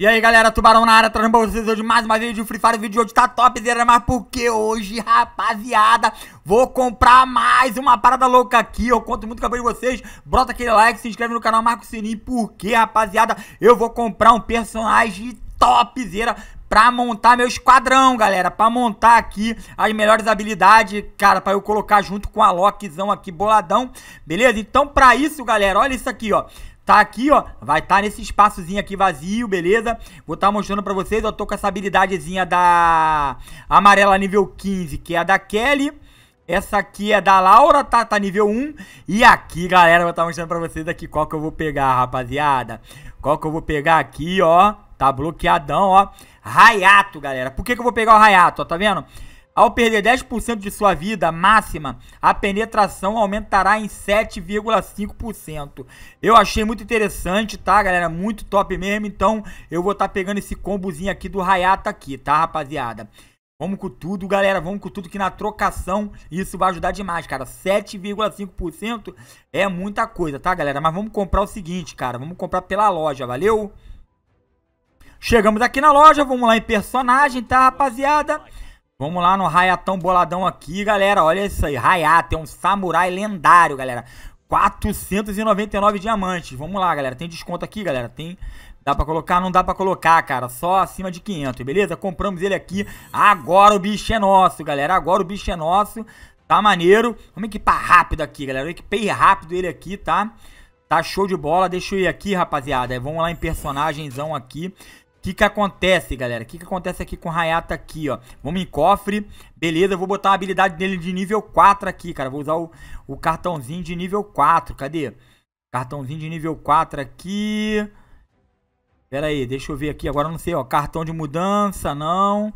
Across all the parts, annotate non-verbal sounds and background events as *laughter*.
E aí galera, Tubarão na área, trazendo pra vocês hoje mais uma vídeo de Free Fire, o vídeo de hoje tá topzera, mas porque hoje, rapaziada, vou comprar mais uma parada louca aqui, eu conto muito com a de vocês, brota aquele like, se inscreve no canal, marca o sininho, porque rapaziada, eu vou comprar um personagem topzera pra montar meu esquadrão, galera, pra montar aqui as melhores habilidades, cara, pra eu colocar junto com a Lockzão aqui, boladão, beleza? Então pra isso, galera, olha isso aqui, ó, tá aqui, ó, vai estar tá nesse espaçozinho aqui vazio, beleza? Vou estar tá mostrando pra vocês, eu tô com essa habilidadezinha da amarela nível 15, que é a da Kelly. Essa aqui é da Laura, tá, tá nível 1. E aqui, galera, vou estar tá mostrando pra vocês aqui qual que eu vou pegar, rapaziada. Qual que eu vou pegar aqui, ó. Tá bloqueadão, ó. Rayato, galera. Por que, que eu vou pegar o Rayato, ó? Tá vendo? Ao perder 10% de sua vida máxima, a penetração aumentará em 7,5%. Eu achei muito interessante, tá, galera? Muito top mesmo. Então, eu vou estar tá pegando esse combozinho aqui do Rayata aqui, tá, rapaziada? Vamos com tudo, galera. Vamos com tudo que na trocação isso vai ajudar demais, cara. 7,5% é muita coisa, tá, galera? Mas vamos comprar o seguinte, cara. Vamos comprar pela loja, valeu? Chegamos aqui na loja, vamos lá em personagem, tá, rapaziada? Vamos lá no Raiatão boladão aqui, galera. Olha isso aí. Raiato é um samurai lendário, galera. 499 diamantes. Vamos lá, galera. Tem desconto aqui, galera. Tem Dá pra colocar? Não dá pra colocar, cara. Só acima de 500, beleza? Compramos ele aqui. Agora o bicho é nosso, galera. Agora o bicho é nosso. Tá maneiro. Vamos equipar rápido aqui, galera. Eu equipei rápido ele aqui, tá? Tá show de bola. Deixa eu ir aqui, rapaziada. Vamos lá em personagemzão aqui. O que que acontece, galera? O que que acontece aqui com o Hayata aqui, ó? Vamos em cofre. Beleza, eu vou botar a habilidade dele de nível 4 aqui, cara. Vou usar o, o cartãozinho de nível 4. Cadê? Cartãozinho de nível 4 aqui. Pera aí, deixa eu ver aqui. Agora não sei, ó. Cartão de mudança, não.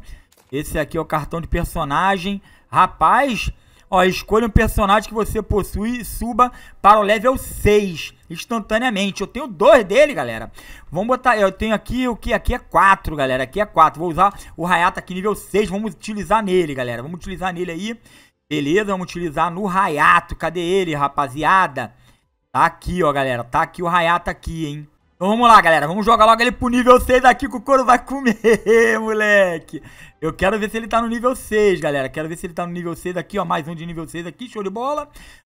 Esse aqui é o cartão de personagem. Rapaz, Ó, escolha um personagem que você possui e suba para o level 6 instantaneamente. Eu tenho dois dele, galera. Vamos botar, eu tenho aqui o que aqui é 4, galera. Aqui é 4. Vou usar o Rayato aqui nível 6, vamos utilizar nele, galera. Vamos utilizar nele aí. Beleza? Vamos utilizar no Rayato. Cadê ele, rapaziada? Tá aqui, ó, galera. Tá aqui o Rayato aqui, hein? Então vamos lá, galera. Vamos jogar logo ele pro nível 6 aqui que o couro vai comer, *laughs* moleque. Eu quero ver se ele tá no nível 6, galera. Quero ver se ele tá no nível 6 aqui, ó. Mais um de nível 6 aqui, show de bola.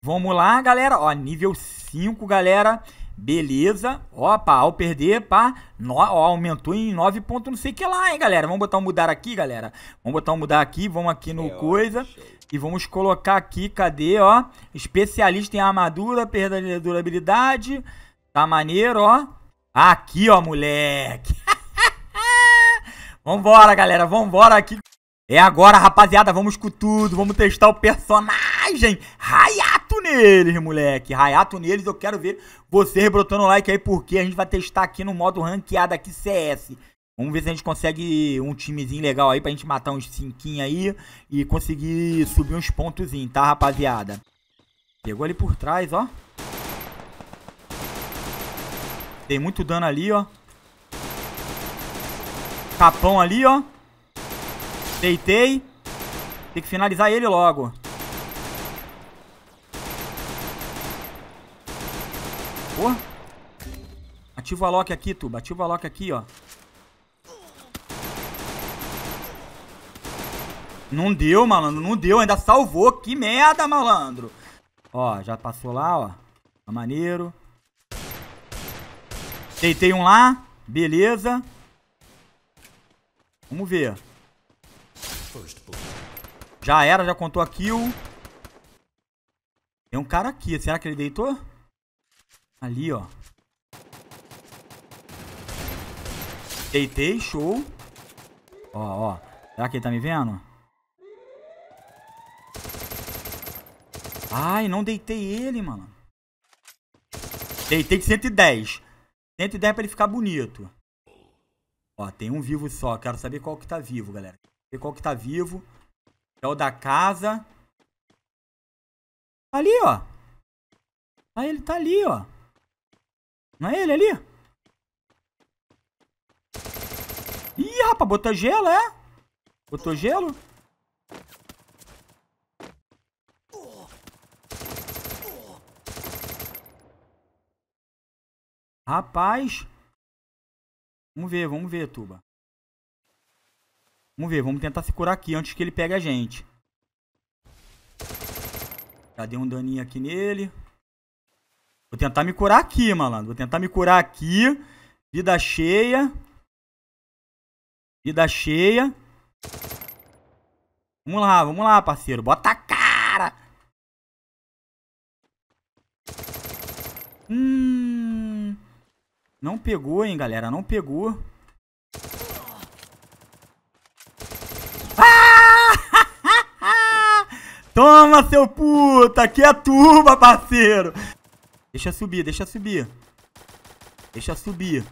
Vamos lá, galera. Ó, nível 5, galera. Beleza. Opa, ao perder, pá. No, ó, aumentou em 9 pontos, não sei o que lá, hein, galera. Vamos botar um mudar aqui, galera. Vamos botar um mudar aqui. Vamos aqui no é, coisa. Ótimo. E vamos colocar aqui, cadê, ó? Especialista em armadura, perda de durabilidade. Tá maneiro, ó. Aqui, ó, moleque. *laughs* vambora, galera, vambora aqui. É agora, rapaziada, vamos com tudo, vamos testar o personagem Raiato neles, moleque. Raiato neles, eu quero ver vocês botando o like aí, porque a gente vai testar aqui no modo ranqueado aqui, CS. Vamos ver se a gente consegue um timezinho legal aí pra gente matar uns cinquinhos aí e conseguir subir uns pontozinhos, tá, rapaziada? Pegou ali por trás, ó. Dei muito dano ali, ó. Capão ali, ó. Deitei. Tem que finalizar ele logo. Pô. Ativa o Alok aqui, Tuba. Ativa o Alok aqui, ó. Não deu, malandro. Não deu. Ainda salvou. Que merda, malandro. Ó, já passou lá, ó. Tá maneiro. Deitei um lá. Beleza. Vamos ver. Já era, já contou a kill. Tem um cara aqui. Será que ele deitou? Ali, ó. Deitei, show. Ó, ó. Será que ele tá me vendo? Ai, não deitei ele, mano. Deitei de 110. 110 pra ele ficar bonito. Ó, tem um vivo só. Quero saber qual que tá vivo, galera. Ver qual que tá vivo. É o da casa. Tá ali, ó. Aí tá, ele tá ali, ó. Não é ele ali? Ih, rapaz, botou gelo, é? Botou gelo? Rapaz. Vamos ver, vamos ver, Tuba. Vamos ver, vamos tentar se curar aqui antes que ele pegue a gente. Já dei um daninho aqui nele. Vou tentar me curar aqui, malandro. Vou tentar me curar aqui. Vida cheia. Vida cheia. Vamos lá, vamos lá, parceiro. Bota a cara. Hum. Não pegou, hein, galera. Não pegou. Ah! *laughs* Toma, seu puta. Aqui é a turma, parceiro. Deixa subir, deixa subir. Deixa subir.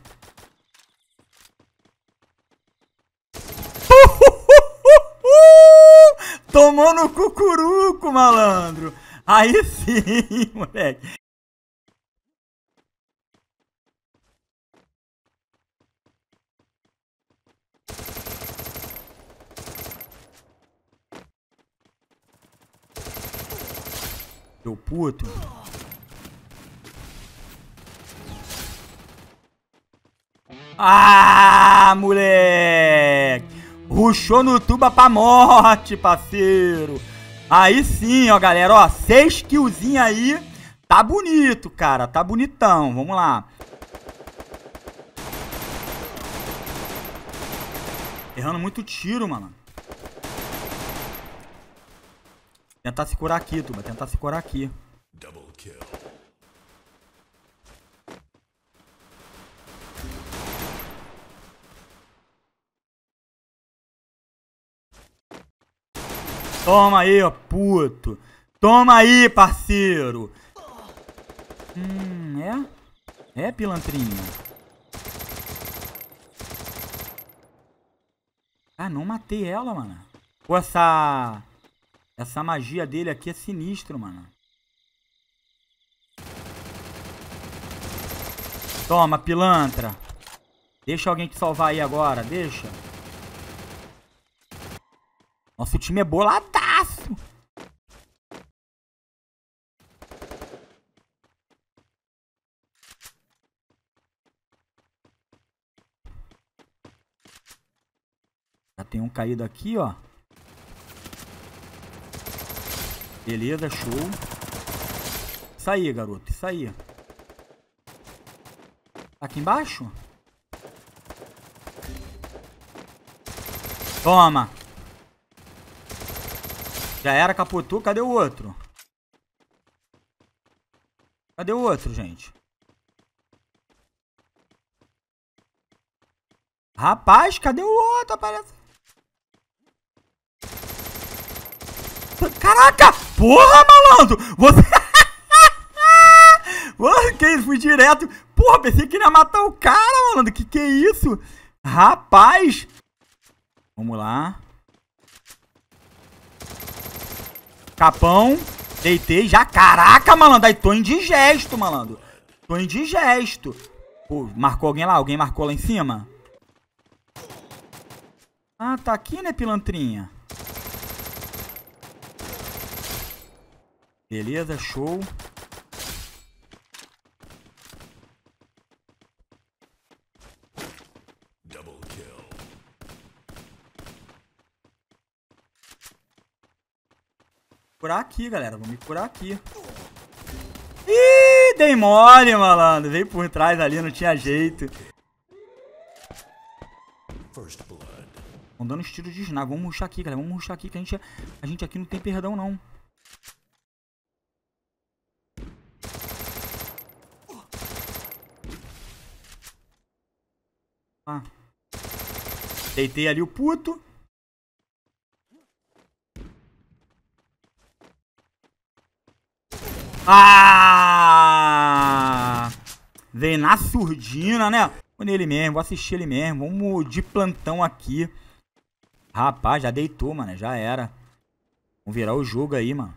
*laughs* Tomou no cucuruco, malandro. Aí sim, *laughs* moleque. Seu puto. Ah, moleque! Ruxou no tuba pra morte, parceiro. Aí sim, ó, galera. Ó, seis killzinhos aí. Tá bonito, cara. Tá bonitão. Vamos lá. Errando muito tiro, mano. Tentar se curar aqui, Tuba. Tentar se curar aqui. Double kill. Toma aí, ó, puto. Toma aí, parceiro. Hum, é? É, pilantrinho? Ah, não matei ela, mano. Ou essa... Essa magia dele aqui é sinistro, mano. Toma, pilantra. Deixa alguém te salvar aí agora, deixa. Nosso time é boladaço. Já tem um caído aqui, ó. Beleza, show. Isso aí, garoto, isso aí. Tá aqui embaixo? Toma. Já era, capotou. Cadê o outro? Cadê o outro, gente? Rapaz, cadê o outro? Aparece. Caraca! Porra, malandro! Você. *laughs* que isso? Fui direto. Porra, pensei que ia matar o cara, malandro. Que que é isso? Rapaz! Vamos lá. Capão. Deitei já. Caraca, malandro. Aí tô indigesto, malandro. Tô indigesto. Pô, marcou alguém lá? Alguém marcou lá em cima? Ah, tá aqui, né, pilantrinha? Beleza, show. Curar aqui, galera. Vamos me curar aqui. Ih, dei mole, malandro. Veio por trás ali, não tinha jeito. Vão dando os tiros de snag. Vamos ruxar aqui, galera. Vamos ruxar aqui que a gente, é- a gente aqui não tem perdão, não. Ah. Deitei ali o puto. Ah! Vem na surdina, né? Vou nele mesmo, vou assistir ele mesmo. Vamos de plantão aqui. Rapaz, já deitou, mano. Já era. Vamos virar o jogo aí, mano.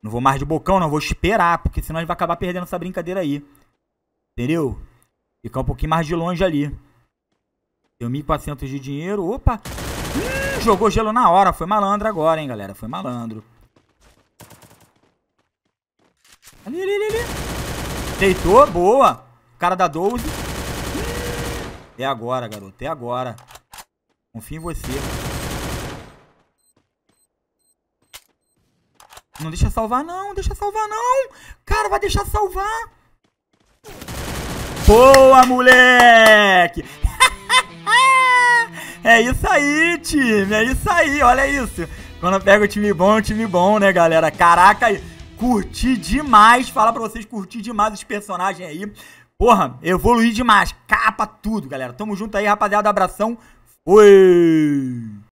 Não vou mais de bocão, não. Vou esperar, porque senão a gente vai acabar perdendo essa brincadeira aí. Entendeu? Ficar um pouquinho mais de longe ali. Deu 1.400 de dinheiro. Opa! Hum, jogou gelo na hora. Foi malandro agora, hein, galera. Foi malandro. Ali, ali, ali, ali. Deitou. Boa. Cara da 12. Até agora, garoto. Até agora. Confio em você. Não deixa salvar, não. Deixa salvar, não. Cara, vai deixar salvar. Boa, moleque! *laughs* é isso aí, time! É isso aí, olha isso! Quando pega o time bom, é o time bom, né, galera? Caraca, curti demais! Falar pra vocês, curti demais os personagens aí. Porra, evoluí demais. Capa tudo, galera. Tamo junto aí, rapaziada. Abração. Fui!